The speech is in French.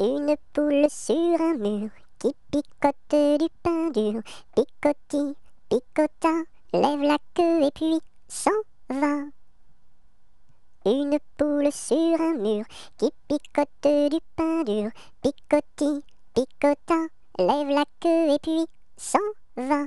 Une poule sur un mur qui picote du pain dur. Picotis, picota, lève la queue et puis s'en va. Une poule sur un mur qui picote du pain dur. Picotis, picota, lève la queue et puis s'en va.